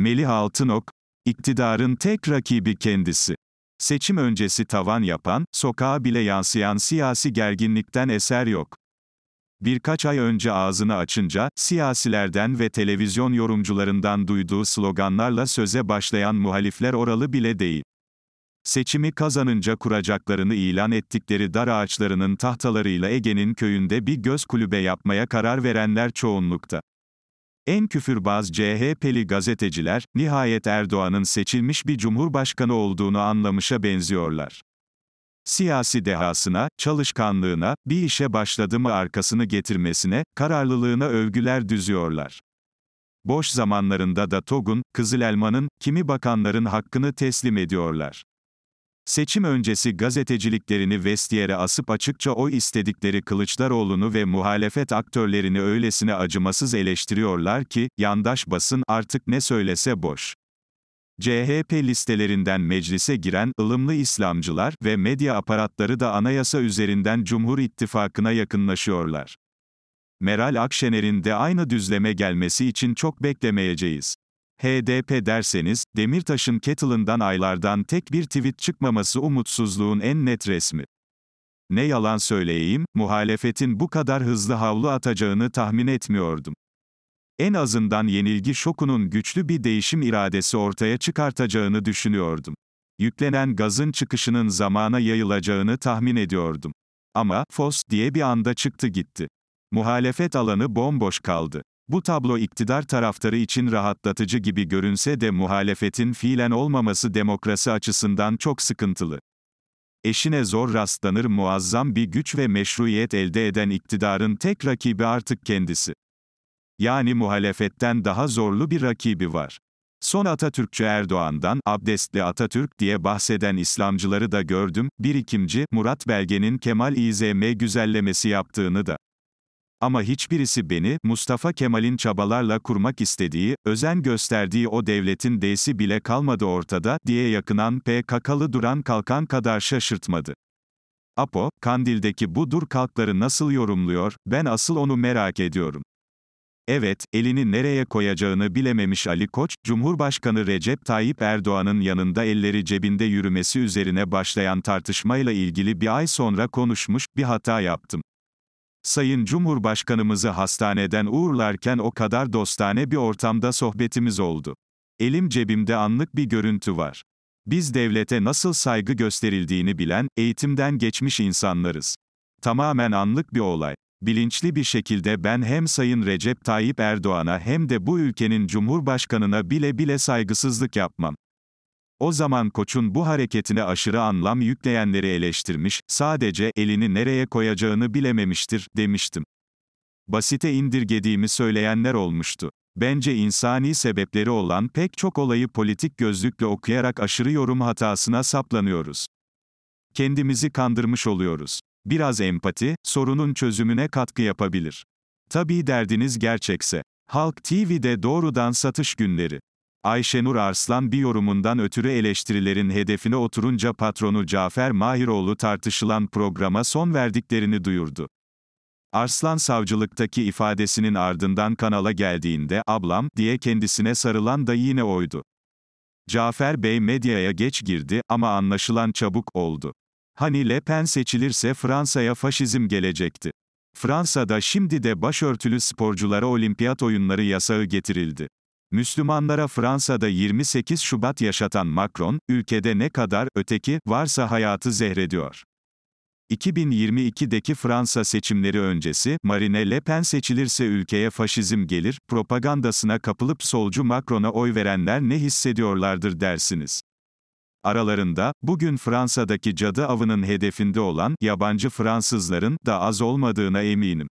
Melih Altınok, iktidarın tek rakibi kendisi. Seçim öncesi tavan yapan, sokağa bile yansıyan siyasi gerginlikten eser yok. Birkaç ay önce ağzını açınca, siyasilerden ve televizyon yorumcularından duyduğu sloganlarla söze başlayan muhalifler oralı bile değil. Seçimi kazanınca kuracaklarını ilan ettikleri dar ağaçlarının tahtalarıyla Ege'nin köyünde bir göz kulübe yapmaya karar verenler çoğunlukta. En küfürbaz CHP'li gazeteciler, nihayet Erdoğan'ın seçilmiş bir cumhurbaşkanı olduğunu anlamışa benziyorlar. Siyasi dehasına, çalışkanlığına, bir işe başladı mı arkasını getirmesine, kararlılığına övgüler düzüyorlar. Boş zamanlarında da TOG'un, Kızıl Elma'nın, kimi bakanların hakkını teslim ediyorlar. Seçim öncesi gazeteciliklerini vestiyere asıp açıkça o istedikleri Kılıçdaroğlu'nu ve muhalefet aktörlerini öylesine acımasız eleştiriyorlar ki, yandaş basın artık ne söylese boş. CHP listelerinden meclise giren ılımlı İslamcılar ve medya aparatları da anayasa üzerinden Cumhur İttifakı'na yakınlaşıyorlar. Meral Akşener'in de aynı düzleme gelmesi için çok beklemeyeceğiz. HDP derseniz, Demirtaş'ın Kettle'ından aylardan tek bir tweet çıkmaması umutsuzluğun en net resmi. Ne yalan söyleyeyim, muhalefetin bu kadar hızlı havlu atacağını tahmin etmiyordum. En azından yenilgi şokunun güçlü bir değişim iradesi ortaya çıkartacağını düşünüyordum. Yüklenen gazın çıkışının zamana yayılacağını tahmin ediyordum. Ama, fos diye bir anda çıktı gitti. Muhalefet alanı bomboş kaldı. Bu tablo iktidar taraftarı için rahatlatıcı gibi görünse de muhalefetin fiilen olmaması demokrasi açısından çok sıkıntılı. Eşine zor rastlanır muazzam bir güç ve meşruiyet elde eden iktidarın tek rakibi artık kendisi. Yani muhalefetten daha zorlu bir rakibi var. Son Atatürkçü Erdoğan'dan, abdestli Atatürk diye bahseden İslamcıları da gördüm, birikimci, Murat Belge'nin Kemal İzm güzellemesi yaptığını da. Ama hiçbirisi beni, Mustafa Kemal'in çabalarla kurmak istediği, özen gösterdiği o devletin D'si bile kalmadı ortada, diye yakınan PKK'lı duran kalkan kadar şaşırtmadı. Apo, Kandil'deki bu dur kalkları nasıl yorumluyor, ben asıl onu merak ediyorum. Evet, elini nereye koyacağını bilememiş Ali Koç, Cumhurbaşkanı Recep Tayyip Erdoğan'ın yanında elleri cebinde yürümesi üzerine başlayan tartışmayla ilgili bir ay sonra konuşmuş, bir hata yaptım. Sayın Cumhurbaşkanımızı hastaneden uğurlarken o kadar dostane bir ortamda sohbetimiz oldu. Elim cebimde anlık bir görüntü var. Biz devlete nasıl saygı gösterildiğini bilen, eğitimden geçmiş insanlarız. Tamamen anlık bir olay. Bilinçli bir şekilde ben hem Sayın Recep Tayyip Erdoğan'a hem de bu ülkenin Cumhurbaşkanına bile bile saygısızlık yapmam. O zaman koçun bu hareketine aşırı anlam yükleyenleri eleştirmiş, sadece elini nereye koyacağını bilememiştir, demiştim. Basite indirgediğimi söyleyenler olmuştu. Bence insani sebepleri olan pek çok olayı politik gözlükle okuyarak aşırı yorum hatasına saplanıyoruz. Kendimizi kandırmış oluyoruz. Biraz empati, sorunun çözümüne katkı yapabilir. Tabii derdiniz gerçekse. Halk TV'de doğrudan satış günleri. Ayşenur Arslan bir yorumundan ötürü eleştirilerin hedefine oturunca patronu Cafer Mahiroğlu tartışılan programa son verdiklerini duyurdu. Arslan savcılıktaki ifadesinin ardından kanala geldiğinde "ablam" diye kendisine sarılan da yine oydu. Cafer Bey medyaya geç girdi ama anlaşılan çabuk oldu. Hani Le Pen seçilirse Fransa'ya faşizm gelecekti. Fransa'da şimdi de başörtülü sporculara olimpiyat oyunları yasağı getirildi. Müslümanlara Fransa'da 28 Şubat yaşatan Macron, ülkede ne kadar öteki varsa hayatı zehrediyor. 2022'deki Fransa seçimleri öncesi, Marine Le Pen seçilirse ülkeye faşizm gelir, propagandasına kapılıp solcu Macron'a oy verenler ne hissediyorlardır dersiniz. Aralarında, bugün Fransa'daki cadı avının hedefinde olan, yabancı Fransızların, da az olmadığına eminim.